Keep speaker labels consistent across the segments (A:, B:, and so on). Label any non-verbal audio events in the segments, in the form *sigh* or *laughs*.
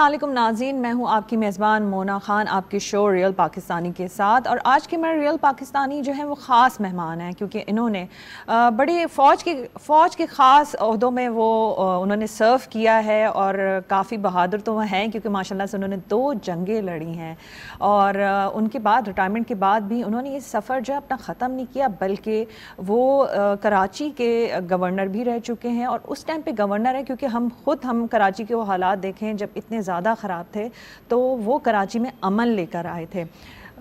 A: असलम नाजीन मैं हूँ आपकी मेज़बान मोना खान आपके शो रियल पाकिस्तानी के साथ और आज के मेरे रियल पाकिस्तानी जो हैं वो ख़ास मेहमान हैं क्योंकि इन्होंने बड़े फ़ौज के फ़ौज के ख़ास अहदों में वो उन्होंने सर्व किया है और काफ़ी बहादुर तो वह हैं क्योंकि माशाल्लाह से उन्होंने दो जंगें लड़ी हैं और उनके बाद रिटायरमेंट के बाद भी उन्होंने ये सफ़र जो अपना ख़त्म नहीं किया बल्कि वो कराची के गवर्नर भी रह चुके हैं और उस टाइम पर गवर्नर है क्योंकि हम खुद हम कराची के वो हालात देखें जब इतने ज़्यादा ख़राब थे तो वो कराची में अमन लेकर आए थे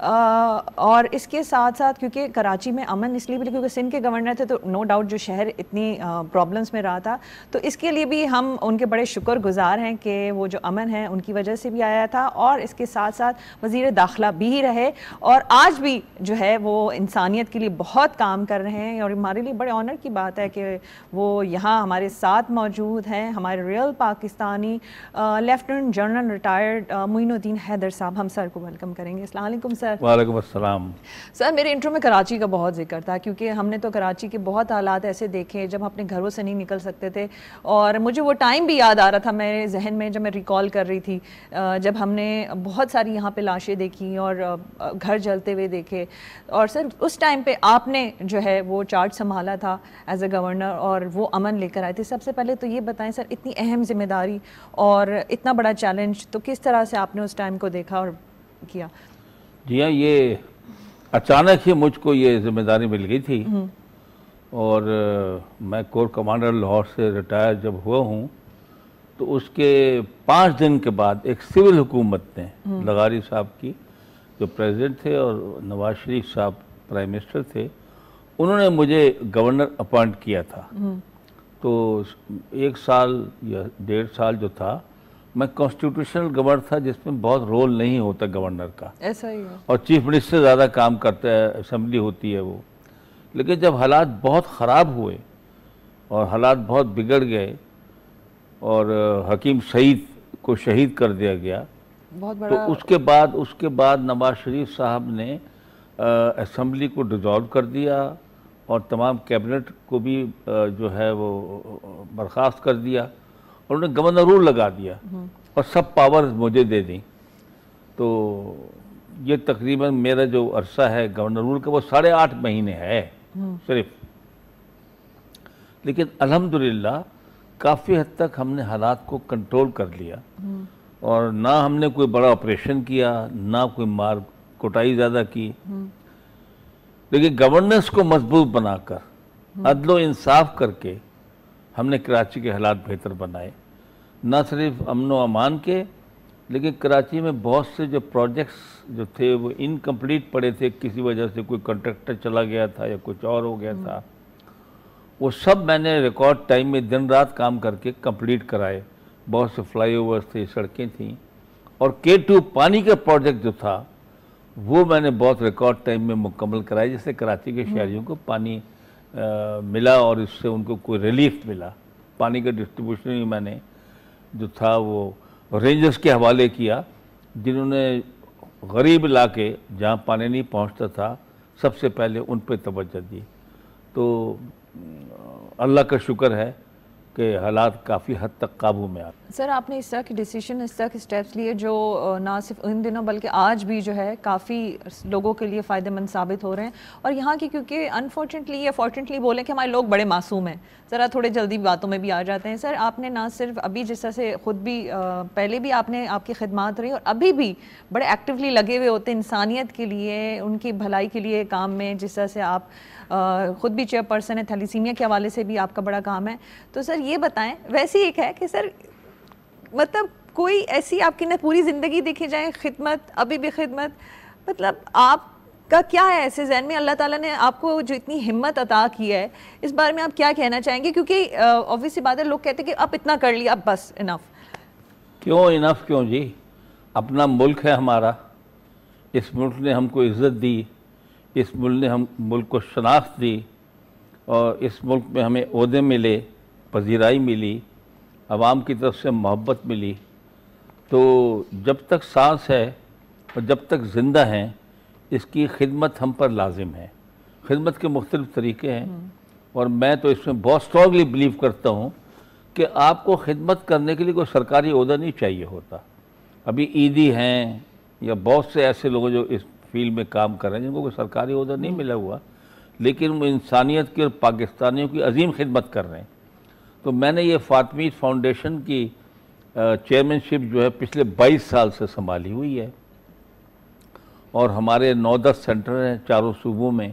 A: और इसके साथ साथ क्योंकि कराची में अमन इसलिए भी क्योंकि सिंध के गवर्नर थे तो नो डाउट जो शहर इतनी प्रॉब्लम्स में रहा था तो इसके लिए भी हम उनके बड़े शुक्र गुज़ार हैं कि वो जो अमन है उनकी वजह से भी आया था और इसके साथ साथ वजीर दाखिला भी रहे और आज भी जो है वो इंसानियत के लिए बहुत काम कर रहे हैं और हमारे लिए बड़े ऑनर की बात है कि वो यहाँ हमारे साथ मौजूद हैं हमारे real Pakistani lieutenant general retired Moinuddin Haider Sahab हम सर को वेलकम करेंगे असल सर
B: वालेकुम अस्सलाम
A: सर मेरे इंट्रो में कराची का बहुत जिक्र था क्योंकि हमने तो कराची के बहुत हालात ऐसे देखे जब अपने घरों से नहीं निकल सकते थे और मुझे वो टाइम भी याद आ रहा था मेरे जहन में जब मैं रिकॉल कर रही थी जब हमने बहुत सारी यहाँ पर लाशें देखी और घर जलते हुए देखे और सर उस टाइम पर आपने जो है वो चार्ज संभाला था एज ए गवर्नर और वो अमन लेकर आए थे सबसे पहले तो ये बताएं सर इतनी अहम जिम्मेदारी और इतना बड़ा चैलेंज तो किस तरह से आपने उस टाइम को देखा और किया
B: जी हाँ ये अचानक ही मुझको ये जिम्मेदारी मिल गई थी हम्म। और मैं कोर कमांडर लाहौर से रिटायर जब हुआ हूँ तो उसके पाँच दिन के बाद एक सिविल हुकूमत ने हम्म। लगारी साहब की जो प्रेसिडेंट थे और नवाज शरीफ साहब प्राइम मिनिस्टर थे उन्होंने मुझे गवर्नर अपॉइंट किया था हम्म। तो एक साल या डेढ़ साल जो था मैं कॉन्स्टिट्यूशनल गवर्नर था जिसमें बहुत रोल नहीं होता गवर्नर का ऐसा ही है और चीफ मिनिस्टर ज़्यादा काम करता है असम्बली होती है वो लेकिन जब हालात बहुत ख़राब हुए और हालात बहुत बिगड़ गए और हकीम सईद को शहीद कर दिया गया बहुत तो बड़ा तो उसके बाद उसके बाद नवाज शरीफ साहब ने असम्बली को डिज़ोल्व कर दिया और तमाम कैबिनेट को भी आ, जो है वो बर्खास्त कर दिया और उन्होंने गवर्नर रूल लगा दिया हम्म। और सब पावर मुझे दे दी तो ये तकरीबन मेरा जो अरसा है गवर्नर रूल का वो साढ़े आठ महीने है हम्म। सिर्फ लेकिन अल्हम्दुलिल्लाह काफ़ी हद तक हमने हालात को कंट्रोल कर लिया हम्म। और ना हमने कोई बड़ा ऑपरेशन किया ना कोई मार कोटाई ज़्यादा की लेकिन गवर्नेंस को मजबूत बनाकर अदलो इंसाफ करके हमने कराची के हालात बेहतर बनाए न सिर्फ अमन व अमान के लेकिन कराची में बहुत से जो प्रोजेक्ट्स जो थे वो इनकम्प्लीट पड़े थे किसी वजह से कोई कंट्रेक्टर चला गया था या कुछ और हो गया था वो सब मैंने रिकॉर्ड टाइम में दिन रात काम करके कंप्लीट कराए बहुत से फ्लाई ओवर्स थे सड़कें थीं और के टू पानी का प्रोजेक्ट जो था वो मैंने बहुत रिकॉर्ड टाइम में मुकम्मल कराया जिससे कराची के हम्म। शहरियों को पानी मिला और इससे उनको कोई रिलीफ मिला पानी का डिस्ट्रीब्यूशन ही मैंने जो था वो रेंजर्स के हवाले किया जिन्होंने गरीब इलाके जहाँ पानी नहीं पहुँचता था सबसे पहले उन पर तोज्जा दी तो अल्लाह का शुक्र है के हालात काफ़ी हद तक काबू में आ
A: सर आपने इस तरह के डिसीजन इस तरह के स्टेप्स लिए जो ना सिर्फ इन दिनों बल्कि आज भी जो है काफ़ी लोगों के लिए फ़ायदेमंद साबित हो रहे हैं और यहाँ की क्योंकि अनफॉर्चुनेटली या फॉर्चुनेटली बोलें कि हमारे लोग बड़े मासूम हैं ज़रा थोड़े जल्दी बातों में भी आ जाते हैं सर आपने ना सिर्फ अभी जिस तरह से ख़ुद भी पहले भी आपने आपकी खदमात रही और अभी भी बड़े एक्टिवली लगे हुए होते इंसानियत के लिए उनकी भलाई के लिए काम में जिस तरह से आप ख़ुद भी चेयरपर्सन है थैलीसीमिया के हवाले से भी आपका बड़ा काम है तो सर ये बताएं वैसे एक है कि सर मतलब कोई ऐसी आपकी ना पूरी ज़िंदगी देखी जाए खिदमत अभी भी खिदमत मतलब आप का क्या है ऐसे जहन में अल्लाह ताला ने आपको जो इतनी हिम्मत अता की है इस बारे में आप क्या कहना चाहेंगे क्योंकि ऑब्वियस बात है लोग कहते हैं कि अब इतना कर लिया अब बस इनफ
B: क्यों इनफ क्यों जी अपना मुल्क है हमारा इस मुल्क ने हमको इज़्ज़त दी इस मुल्क ने हम मुल्क को शनाख्त दी और इस मुल्क में हमें अहदे मिले पजीराई मिली आवाम की तरफ से मोहब्बत मिली तो जब तक सांस है और जब तक ज़िंदा हैं इसकी खिदमत हम पर लाजिम है खिदमत के मुख्तलिफ तरीके हैं हम्म। और मैं तो इसमें बहुत स्ट्रॉगली बिलीव करता हूँ कि आपको खिदमत करने के लिए कोई सरकारी अहदा नहीं चाहिए होता अभी ईदी हैं या बहुत से ऐसे लोग जो इस फील्ड में काम कर रहे हैं जिनको कोई सरकारी अहदा नहीं मिला हुआ लेकिन वो इंसानियत की और पाकिस्तानियों की अजीम खिदमत कर रहे हैं तो मैंने ये फातमी फाउंडेशन की चेयरमैनशिप जो है पिछले 22 साल से संभाली हुई है और हमारे नौ दस सेंटर हैं चारों सूबों में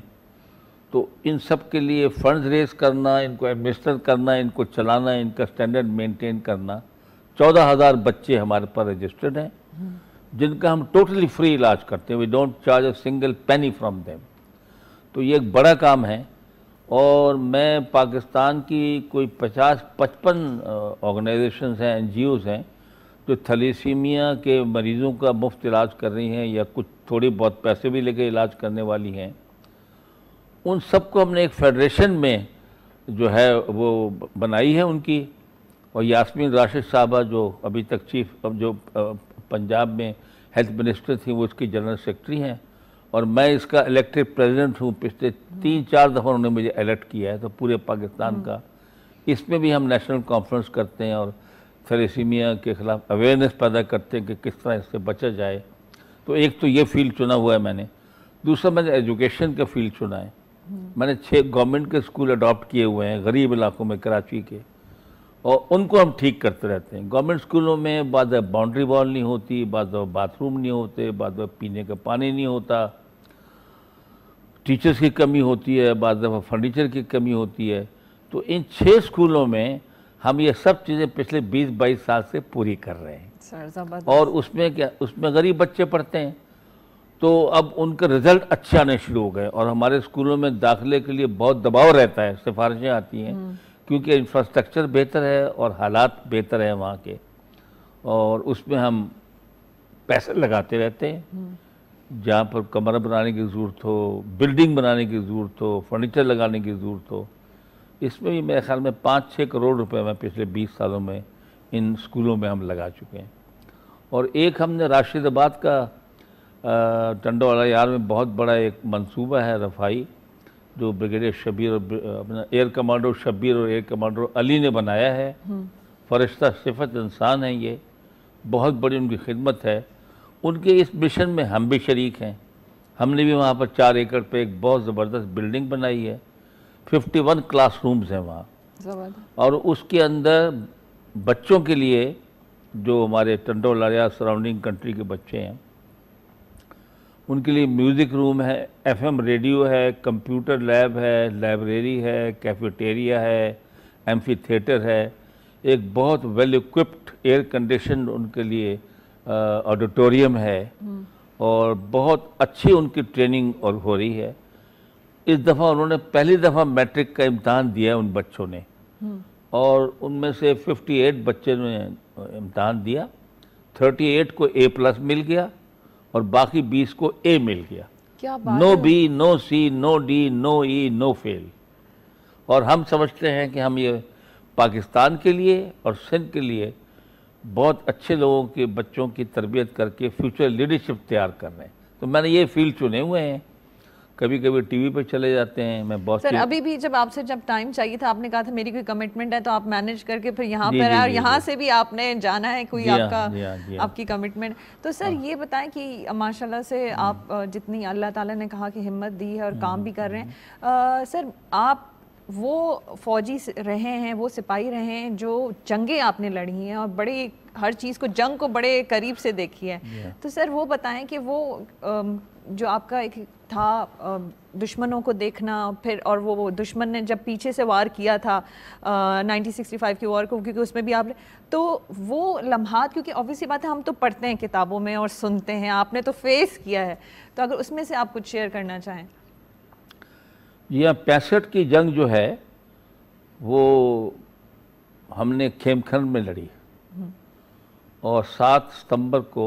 B: तो इन सब के लिए फंड्स रेज करना इनको एडमिनिस्टर करना इनको चलाना इनका स्टैंडर्ड मेंटेन करना चौदह हज़ार बच्चे हमारे पास रजिस्टर्ड हैं जिनका हम टोटली फ्री इलाज करते हैं we don't charge a single penny from them तो ये एक बड़ा काम है और मैं पाकिस्तान की कोई पचास पचपन ऑर्गेनाइजेशन हैं एन जी ओज़ हैं जो थलीसीमिया के मरीज़ों का मुफ्त इलाज कर रही हैं या कुछ थोड़ी बहुत पैसे भी लेकर इलाज करने वाली हैं उन सबको हमने एक फेडरेशन में जो है वो बनाई है उनकी और यास्मीन राशिद साहबा जो अभी तक चीफ जो पंजाब में हेल्थ मिनिस्टर थी वो इसकी जनरल सेक्रेटरी हैं और मैं इसका इलेक्टेड प्रेसिडेंट हूँ पिछले तीन चार दफ़ा उन्होंने मुझे अलर्ट किया है तो पूरे पाकिस्तान हम्म। का इसमें भी हम नेशनल कॉन्फ्रेंस करते हैं और थेरेसीमिया के ख़िलाफ़ अवेयरनेस पैदा करते हैं कि किस तरह इससे बचा जाए तो एक तो ये फील्ड चुना हुआ है मैंने दूसरा मैंने एजुकेशन का फील्ड चुना है हम्म। मैंने छः गवर्नमेंट के स्कूल अडॉप्ट किए हुए हैं गरीब इलाकों में कराची के और उनको हम ठीक करते रहते हैं गवर्नमेंट स्कूलों में बाद बाउंड्री वॉल नहीं होती बाद बाथरूम नहीं होते बाद पीने का पानी नहीं होता टीचर्स की कमी होती है बाद दफ़ा फर्नीचर की कमी होती है तो इन छः स्कूलों में हम ये सब चीज़ें पिछले 20-22 साल से पूरी कर रहे हैं और उसमें क्या उसमें गरीब बच्चे पढ़ते हैं तो अब उनका रिज़ल्ट अच्छे आने शुरू हो गए और हमारे स्कूलों में दाखिले के लिए बहुत दबाव रहता है सिफारिशें आती हैं हम्म। क्योंकि इंफ्रास्ट्रक्चर बेहतर है और हालात बेहतर हैं वहाँ के और उसमें हम पैसे लगाते रहते हैं हम्म। जहाँ पर कमरा बनाने की ज़रूरत हो बिल्डिंग बनाने की ज़रूरत हो फर्नीचर लगाने की ज़रूरत हो इसमें भी मेरे ख्याल में पाँच छः करोड़ रुपए में पिछले बीस सालों में इन स्कूलों में हम लगा चुके हैं और एक हमने राशिदाबाद का टंडो वाला यार में बहुत बड़ा एक मंसूबा है रफाई जो ब्रिगेडियर शबीर और अपना एयर कमांडो शबीर और एयर कमांडो अली ने बनाया है हम्म। फरिश्ता सिफत इंसान है ये बहुत बड़ी उनकी खिदमत है उनके इस मिशन में हम भी शरीक हैं हमने भी वहाँ पर चार एकड़ पे एक बहुत ज़बरदस्त बिल्डिंग बनाई है 51 रूम्स हैं वहाँ और उसके अंदर बच्चों के लिए जो हमारे टंडो सराउंडिंग कंट्री के बच्चे हैं उनके लिए म्यूज़िक रूम है एफएम रेडियो है कंप्यूटर लैब है लाइब्रेरी है कैफेटेरिया है एम्फी थिएटर है एक बहुत वेल इक्विप्ड एयर कंडीशन उनके लिए ऑडिटोरियम है हम्म। और बहुत अच्छी उनकी ट्रेनिंग और हो रही है इस दफ़ा उन्होंने पहली दफ़ा मैट्रिक का इम्तहान दिया उन बच्चों ने हम्म। और उनमें से 58 बच्चे ने इम्तहान दिया 38 को ए प्लस मिल गया और बाकी बीस को ए मिल गया
C: क्या बात no B
B: no C no D no E e, no fail और हम समझते हैं कि हम ये पाकिस्तान के लिए और सिंध के लिए बहुत अच्छे लोगों के बच्चों की तरबियत करके फ्यूचर लीडरशिप तैयार कर रहे हैं तो मैंने ये फील्ड चुने हुए हैं कभी कभी टीवी पर चले जाते हैं मैं बहुत सर अभी
A: भी जब आपसे जब टाइम चाहिए था आपने कहा था मेरी कोई कमिटमेंट है तो आप मैनेज करके फिर यहाँ पर आए और यहाँ से भी आपने जाना है कोई हाँ, आपका हाँ, हाँ। आपकी कमिटमेंट तो सर ये बताएं कि माशाल्लाह से हम्म। आप जितनी अल्लाह ताला ने कहा कि हिम्मत दी है और हम्म, काम हम्म, भी कर रहे हैं सर आप वो फौजी रहे हैं वो सिपाही रहे हैं जो जंगे आपने लड़ी हैं और बड़े हर चीज़ को जंग को बड़े करीब से देखी है तो सर वो बताएं कि वो जो आपका एक था दुश्मनों को देखना फिर और वो, दुश्मन ने जब पीछे से वार किया था नाइनटीन सिक्सटी फाइव की वार को क्योंकि उसमें भी आपने तो वो लम्हात क्योंकि ऑब्वियसली बात है हम तो पढ़ते हैं किताबों में और सुनते हैं आपने तो फेस किया है तो अगर उसमें से आप कुछ शेयर करना चाहें
B: जी हाँ पैंसठ की जंग जो है वो हमने खेमखंड में लड़ी हम्म। और सात सितंबर को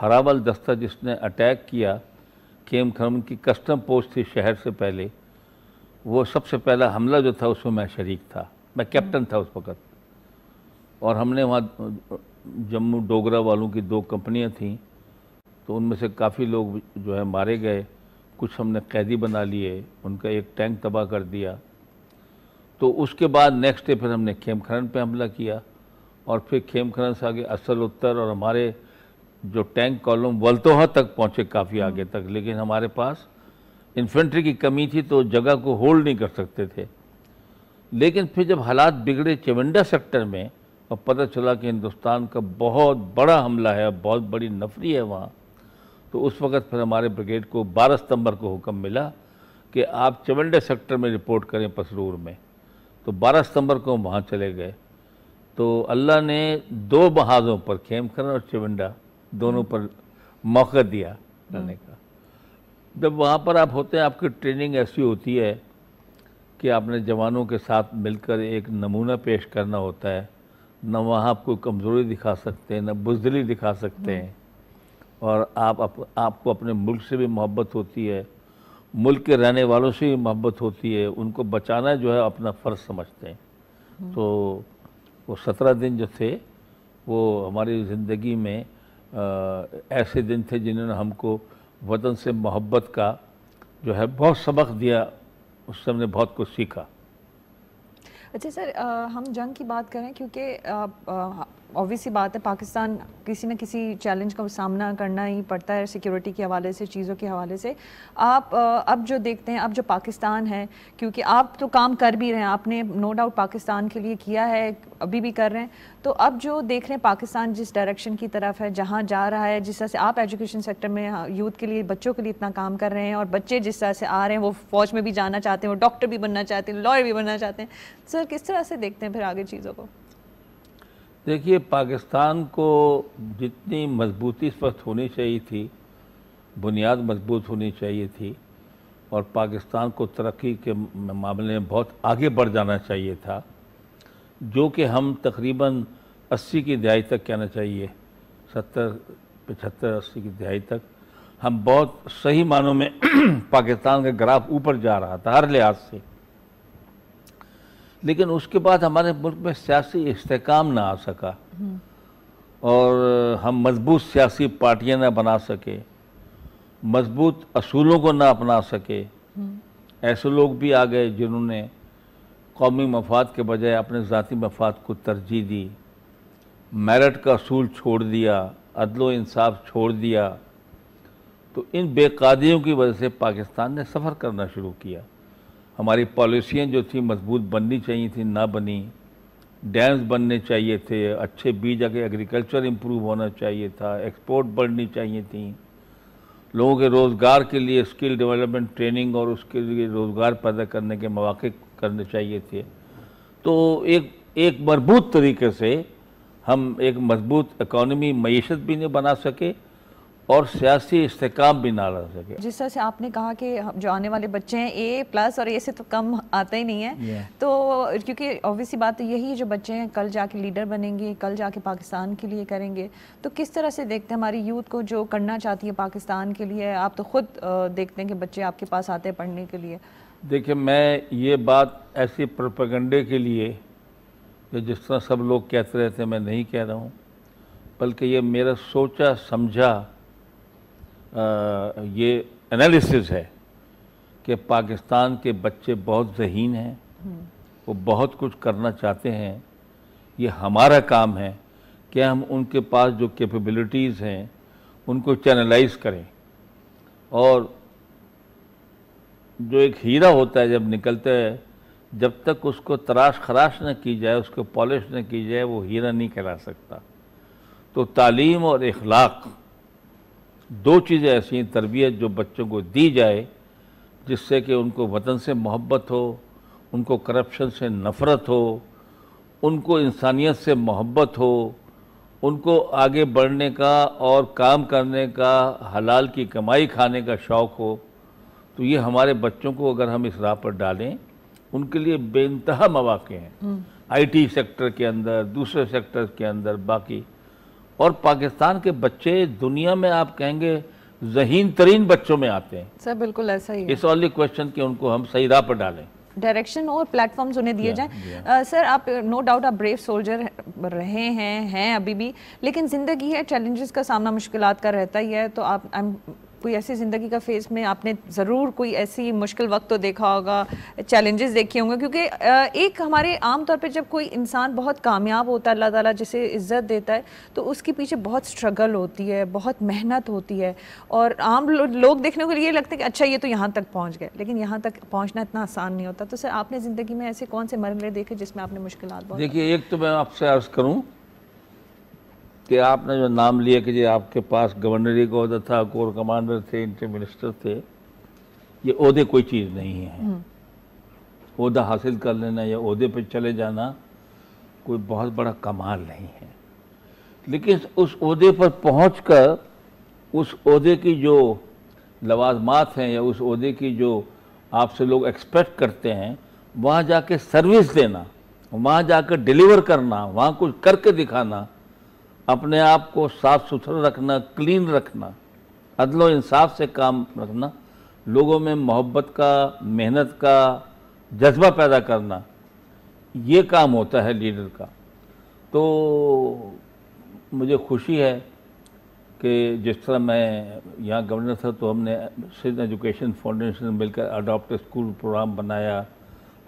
B: हरावल दस्ता जिसने अटैक किया केम खरम की कस्टम पोस्ट थी शहर से पहले वो सबसे पहला हमला जो था उसमें मैं शरीक था मैं कैप्टन था उस वक़्त और हमने वहाँ जम्मू डोगरा वालों की दो कंपनियाँ थीं तो उनमें से काफ़ी लोग जो है मारे गए कुछ हमने कैदी बना लिए उनका एक टैंक तबाह कर दिया तो उसके बाद नेक्स्ट डे फिर हमने खेमखरन पे हमला किया और फिर खेमखरन से आगे असल उत्तर और हमारे जो टैंक कॉलम वलतोहा तक पहुंचे काफ़ी आगे हम्म। तक लेकिन हमारे पास इन्फेंट्री की कमी थी तो जगह को होल्ड नहीं कर सकते थे लेकिन फिर जब हालात बिगड़े चेवंडा सेक्टर में और पता चला कि हिंदुस्तान का बहुत बड़ा हमला है बहुत बड़ी नफरी है वहाँ तो उस वक़्त फिर हमारे ब्रिगेड को 12 सितंबर को हुक्म मिला कि आप चवंडे सेक्टर में रिपोर्ट करें पसरूर में तो 12 सितंबर को हम वहाँ चले गए तो अल्लाह ने दो बहाज़ों पर खेमखर और चवंडा दोनों हम्म। पर मौका दिया रहने हम्म। का जब वहाँ पर आप होते हैं आपकी ट्रेनिंग ऐसी होती है कि आपने जवानों के साथ मिलकर एक नमूना पेश करना होता है न वहाँ आप कोई कमज़ोरी दिखा सकते हैं न बुजदली दिखा सकते हम्म। हैं और आप अप, आपको अपने मुल्क से भी मोहब्बत होती है मुल्क के रहने वालों से भी मोहब्बत होती है उनको बचाना जो है अपना फ़र्ज समझते हैं तो वो सत्रह दिन जो थे वो हमारी ज़िंदगी में ऐसे दिन थे जिन्होंने हमको वतन से मोहब्बत का जो है बहुत सबक दिया उससे हमने बहुत कुछ सीखा
A: अच्छा सर आ, हम जंग की बात करें क्योंकि ऑब्वियसली बात है पाकिस्तान किसी न किसी चैलेंज का सामना करना ही पड़ता है सिक्योरिटी के हवाले से चीज़ों के हवाले से आप अब जो देखते हैं अब जो पाकिस्तान है क्योंकि आप तो काम कर भी रहे हैं आपने नो डाउट पाकिस्तान के लिए किया है अभी भी कर रहे हैं तो अब जो देख रहे हैं पाकिस्तान जिस डायरेक्शन की तरफ है जहाँ जा रहा है जिस तरह से आप एजुकेशन सेक्टर में यूथ हाँ, के लिए बच्चों के लिए इतना काम कर रहे हैं और बच्चे जिस तरह से आ रहे हैं वो फौज में भी जाना चाहते हैं वो डॉक्टर भी बनना चाहते हैं लॉयर भी बनना चाहते हैं सर किस तरह से देखते हैं फिर आगे चीज़ों को
B: देखिए पाकिस्तान को जितनी मजबूती इस वक्त होनी चाहिए थी बुनियाद मजबूत होनी चाहिए थी और पाकिस्तान को तरक्की के मामले में बहुत आगे बढ़ जाना चाहिए था जो कि हम तकरीबन 80 की दहाई तक कहना चाहिए 70 पचहत्तर 80 की दहाई तक हम बहुत सही मानों में *clears throat* पाकिस्तान का ग्राफ ऊपर जा रहा था हर लिहाज से लेकिन उसके बाद हमारे मुल्क में सियासी इसकाम ना आ सका और हम मजबूत सियासी पार्टियां ना बना सके मजबूत असूलों को ना अपना सके ऐसे लोग भी आ गए जिन्होंने कौमी मफाद के बजाय अपने ज़ाती मफाद को तरजीह दी मेरठ का असूल छोड़ दिया अदलो इंसाफ छोड़ दिया तो इन बेकादियों की वजह से पाकिस्तान ने सफ़र करना शुरू किया हमारी पॉलिसियाँ जो थी मजबूत बननी चाहिए थी ना बनी डैम्स बनने चाहिए थे अच्छे बीज आगे एग्रीकल्चर इम्प्रूव होना चाहिए था एक्सपोर्ट बढ़नी चाहिए थी लोगों के रोज़गार के लिए स्किल डेवलपमेंट ट्रेनिंग और उसके लिए रोज़गार पैदा करने के मौाक़े करने चाहिए थे तो एक एक मजबूत तरीके से हम एक मजबूत इकॉनमी मीशत भी नहीं बना सके और सियासी इस्तेकाम भी ना रह सके
A: जिस तरह से आपने कहा कि जो आने वाले बच्चे हैं ए प्लस और ए से तो कम आता ही नहीं है तो क्योंकि ऑब्वियसली बात तो यही है जो बच्चे हैं कल जाके लीडर बनेंगे कल जाके पाकिस्तान के लिए करेंगे तो किस तरह से देखते हैं हमारी यूथ को जो करना चाहती है पाकिस्तान के लिए आप तो खुद देखते हैं कि बच्चे आपके पास आते हैं पढ़ने के लिए
B: देखिए मैं ये बात ऐसी प्रोपेगंडे के लिए जिस तरह सब लोग कहते रहते हैं मैं नहीं कह रहा हूँ बल्कि ये मेरा सोचा समझा ये एनालिसिस है कि पाकिस्तान के बच्चे बहुत जहीन हैं वो बहुत कुछ करना चाहते हैं ये हमारा काम है कि हम उनके पास जो कैपेबिलिटीज़ हैं उनको चैनलाइज करें और जो एक हीरा होता है जब निकलता है जब तक उसको तराश खराश न की जाए उसको पॉलिश न की जाए वो हीरा नहीं करा सकता तो तालीम और इखलाक दो चीज़ें ऐसी हैं तरबियत जो बच्चों को दी जाए जिससे कि उनको वतन से मोहब्बत हो उनको करप्शन से नफ़रत हो उनको इंसानियत से मोहब्बत हो उनको आगे बढ़ने का और काम करने का हलाल की कमाई खाने का शौक़ हो तो ये हमारे बच्चों को अगर हम इस राह पर डालें उनके लिए बेानतहा मौाक़े हैं आईटी हम्म। सेक्टर के अंदर दूसरे सेक्टर के अंदर बाकी और पाकिस्तान के बच्चे दुनिया में आप कहेंगे जहीन तरीन बच्चों में आते हैं
A: सर बिल्कुल ऐसा ही इस
B: ऑनली क्वेश्चन की उनको हम सही राह पर
A: डालें डायरेक्शन और प्लेटफॉर्म्स उन्हें दिए जाएं सर आप नो डाउट आप ब्रेव सोल्जर रहे हैं हैं अभी भी लेकिन ज़िंदगी है चैलेंजेस का सामना मुश्किल का रहता ही है तो आप आई एम कोई ऐसी ज़िंदगी का फेज़ में आपने ज़रूर कोई ऐसी मुश्किल वक्त तो देखा होगा चैलेंजेस देखे होंगे क्योंकि एक हमारे आम तौर पे जब कोई इंसान बहुत कामयाब होता है अल्लाह ताला जिसे इज़्ज़त देता है तो उसके पीछे बहुत स्ट्रगल होती है बहुत मेहनत होती है और आम लो, लोग देखने को ये लगते हैं कि अच्छा ये तो यहाँ तक पहुँच गए लेकिन यहाँ तक पहुँचना इतना आसान नहीं होता तो सर आपने ज़िंदगी में ऐसे कौन से मरले देखे जिसमें आपने मुश्किल
B: देखिए एक तो मैं आपसे अर्ज़ करूँ कि आपने जो नाम लिए कि जी आपके पास गवर्नरी का अहदा था कोर कमांडर थे इंटर मिनिस्टर थे ये अहदे कोई चीज़ नहीं है हम्म। अहदा हासिल कर लेना या अहदे पर चले जाना कोई बहुत बड़ा कमाल नहीं है लेकिन उस अहदे पर पहुँच कर उस अहदे की जो लवाजमात हैं या उस अहदे की जो आपसे लोग एक्सपेक्ट करते हैं वहाँ जाके सर्विस देना वहाँ जाकर डिलीवर करना वहाँ कुछ करके दिखाना अपने आप को साफ सुथरा रखना क्लीन रखना अदलो इंसाफ से काम रखना लोगों में मोहब्बत का मेहनत का जज्बा पैदा करना ये काम होता है लीडर का तो मुझे खुशी है कि जिस तरह मैं यहाँ गवर्नर था तो हमने सिंध एजुकेशन फाउंडेशन मिलकर अडॉप्ट स्कूल प्रोग्राम बनाया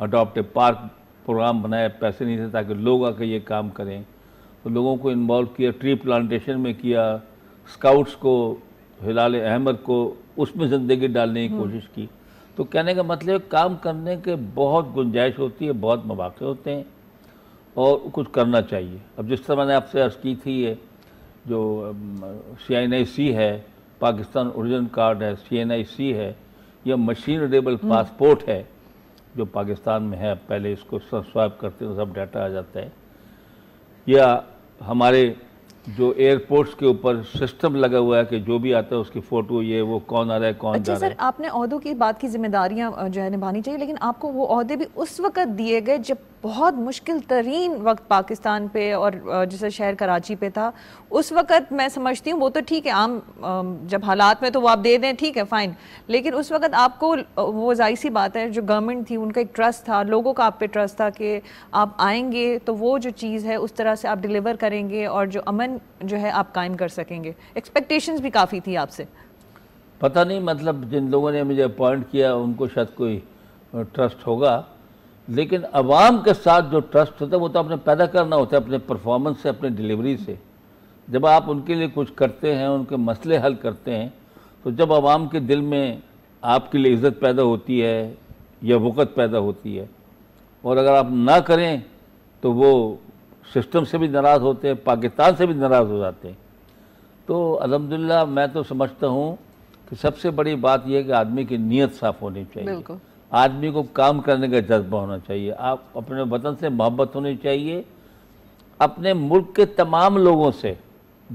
B: अडॉप्ट पार्क प्रोग्राम बनाया पैसे नहीं थे ताकि लोग आकर ये काम करें तो लोगों को इन्वॉल्व किया ट्री प्लांटेशन में किया स्काउट्स को हिलाल अहमद को उसमें ज़िंदगी डालने की हम्म। कोशिश की तो कहने का मतलब काम करने के बहुत गुंजाइश होती है बहुत मौाक़े होते हैं और कुछ करना चाहिए अब जिस तरह मैंने आपसे अर्ज़ की थी ये जो सी एन आई सी है पाकिस्तान औरिजन कार्ड है सी एन आई सी है या मशीन डेबल पासपोर्ट है जो पाकिस्तान में है पहले इसको सब्सक्राइब करते हैं सब डाटा आ जाता है या हमारे जो एयरपोर्ट्स के ऊपर सिस्टम लगा हुआ है कि जो भी आता है उसकी फ़ोटो ये वो कौन आ रहा है कौन अच्छा जा रहा है सर
A: आपने की बात की जिम्मेदारियां जो है निभानी चाहिए लेकिन आपको वो अहदे भी उस वक्त दिए गए जब बहुत मुश्किल तरीन वक्त पाकिस्तान पे और जैसे शहर कराची पे था उस वक़्त मैं समझती हूँ वो तो ठीक है आम जब हालात में तो वो आप दे दें ठीक है फ़ाइन लेकिन उस वक़्त आपको वो जाहिर सी बात है जो गवर्नमेंट थी उनका एक ट्रस्ट था लोगों का आप पे ट्रस्ट था कि आप आएंगे तो वो जो चीज़ है उस तरह से आप डिलीवर करेंगे और जो अमन जो है आप कायम कर सकेंगे एक्सपेक्टेशंस भी काफ़ी थी आपसे
B: पता नहीं मतलब जिन लोगों ने मुझे अपॉइंट किया उनको शायद कोई ट्रस्ट होगा लेकिन अवाम के साथ जो ट्रस्ट होता है वो तो आपने पैदा करना होता है अपने परफॉर्मेंस से अपने डिलीवरी से जब आप उनके लिए कुछ करते हैं उनके मसले हल करते हैं तो जब आवाम के दिल में आपके लिए इज़्ज़त पैदा होती है या वक़्त पैदा होती है और अगर आप ना करें तो वो सिस्टम से भी नाराज़ होते हैं पाकिस्तान से भी नाराज़ हो जाते हैं तो अलहमदिल्ला मैं तो समझता हूँ कि सबसे बड़ी बात यह है कि आदमी की नीयत साफ़ होनी चाहिए आदमी को काम करने का जज्बा होना चाहिए आप अपने वतन से मोहब्बत होनी चाहिए अपने मुल्क के तमाम लोगों से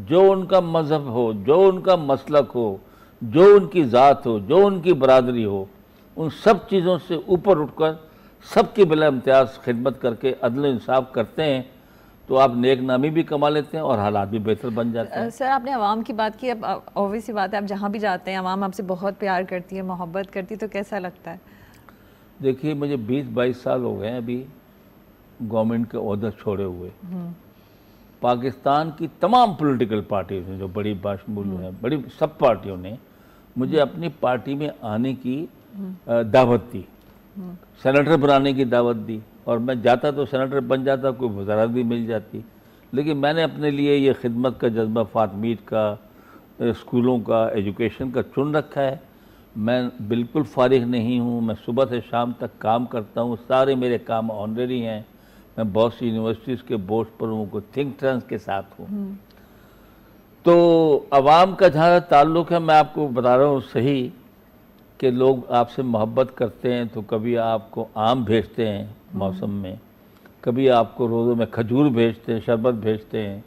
B: जो उनका मज़हब हो जो उनका मसलक हो जो उनकी ज़ात हो जो उनकी बरदरी हो उन सब चीज़ों से ऊपर उठकर सबके बिला इम्तियाज़ खिदमत करके अदल इंसाफ करते हैं तो आप नेक नामी भी कमा लेते हैं और हालात भी बेहतर बन जाते हैं
A: सर आपने आवाम की बात की अब ऑब्वियसली बात है आप जहाँ भी जाते हैं आवाम आपसे बहुत प्यार करती है मोहब्बत करती है तो कैसा लगता है
B: देखिए मुझे 20-22 साल हो गए हैं अभी गवर्नमेंट के अहदा छोड़े हुए हम्म। पाकिस्तान की तमाम पॉलिटिकल पार्टीज ने जो बड़ी बाशमूल हम्म। हैं बड़ी सब पार्टियों ने मुझे हम्म। अपनी पार्टी में आने की दावत दी सेनेटर बनाने की दावत दी और मैं जाता तो सेनेटर बन जाता कोई वजारत भी मिल जाती लेकिन मैंने अपने लिए ये खिदमत का जज्बा फातमीट का स्कूलों का एजुकेशन का चुन रखा है मैं बिल्कुल फारिग नहीं हूँ मैं सुबह से शाम तक काम करता हूँ सारे मेरे काम ऑनरेरी हैं मैं बहुत सी यूनिवर्सिटीज़ के बोर्ड पर हूँ कुछ थिंक टैंक के साथ हूँ हम्म। तो आवाम का जहाँ ताल्लुक है मैं आपको बता रहा हूँ सही कि लोग आपसे मोहब्बत करते हैं तो कभी आपको आम भेजते हैं मौसम हम्म। में कभी आपको रोज़ों में खजूर भेजते हैं शरबत भेजते हैं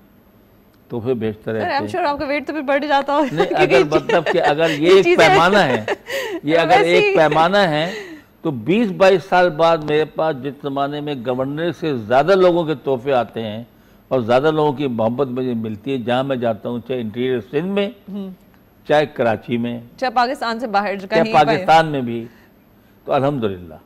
B: तोहफे बेचते रहते हैं sure
A: आपका वेट तो फिर बढ़ जाता होगा नहीं *laughs* अगर मतलब कि अगर
B: ये एक पैमाना है *laughs* ये अगर एक पैमाना है तो 20 बाईस साल बाद मेरे पास जिस ज़माने में गवर्नर से ज़्यादा लोगों के तोहफे आते हैं और ज़्यादा लोगों की मोहब्बत मुझे मिलती है जहाँ मैं जाता हूँ चाहे इंटीरियर सिंध में हम्म। चाहे कराची में
A: चाहे पाकिस्तान से बाहर चाहे पाकिस्तान
B: में भी तो अलहमदिल्ला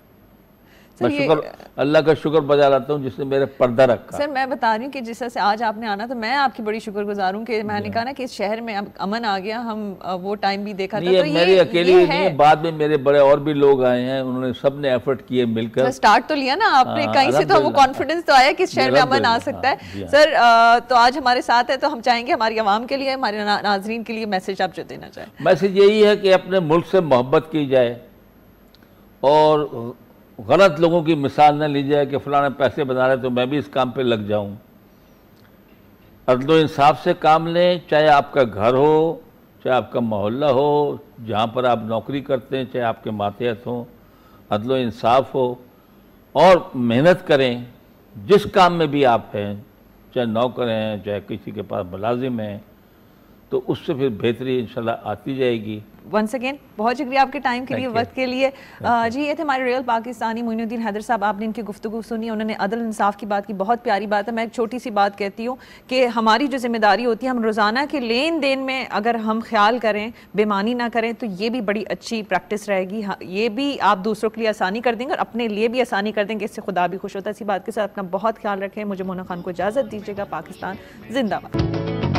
B: मैं शुक्र अल्लाह का शुक्र बजा लाता हूँ जिसने मेरे पर्दा रखा सर
A: मैं बता रही हूँ कि जिस तरह से आज आपने आना तो मैं आपकी बड़ी शुक्र गुजार हूँ की मैंने कहा ना कि इस शहर में अब अमन आ गया हम वो टाइम भी देखा था तो मेरी अकेली ये नहीं
B: बाद में मेरे बड़े और भी लोग आए हैं उन्होंने सबने एफर्ट किए मिलकर स्टार्ट
A: तो लिया ना आपने हाँ, कहीं से तो वो कॉन्फिडेंस तो आया कि इस शहर में अमन आ सकता है हाँ। सर तो आज हमारे साथ है तो हम चाहेंगे हमारी आवाम के लिए हमारे नाजरीन के लिए मैसेज आप जो देना चाहें
B: मैसेज यही है कि अपने मुल्क से मोहब्बत की जाए और गलत लोगों की मिसाल न ली जाए कि फ़लाने पैसे बना रहे तो मैं भी इस काम पे लग जाऊं अदलो इंसाफ से काम लें चाहे आपका घर हो चाहे आपका मोहल्ला हो जहाँ पर आप नौकरी करते हैं चाहे आपके मातहत हों अदलो इंसाफ हो और मेहनत करें जिस काम में भी आप हैं चाहे नौकर हैं चाहे किसी के पास मुलाजिम हैं तो उससे फिर बेहतरी इंशाल्लाह आती जाएगी
A: वंस अगेन बहुत शुक्रिया आपके टाइम के लिए वक्त के लिए आ, जी ये थे हमारे रियल पाकिस्तानी मोनुद्दीन हैदर साहब आपने इनकी गुफ्तु सुनी उन्होंने अदल इंसाफ की बात की बहुत प्यारी बात है मैं एक छोटी सी बात कहती हूँ कि हमारी जो जिम्मेदारी होती है हम रोज़ाना के लेन देन में अगर हम ख्याल करें बेमानी ना करें तो ये भी बड़ी अच्छी प्रैक्टिस रहेगी हाँ, ये भी आप दूसरों के लिए आसानी कर देंगे और अपने लिए भी आसानी कर देंगे इससे खुदा भी खुश होता है इसी बात के साथ अपना बहुत ख्याल रखें मुझे मोना खान को इजाज़त दीजिएगा पाकिस्तान जिंदाबाद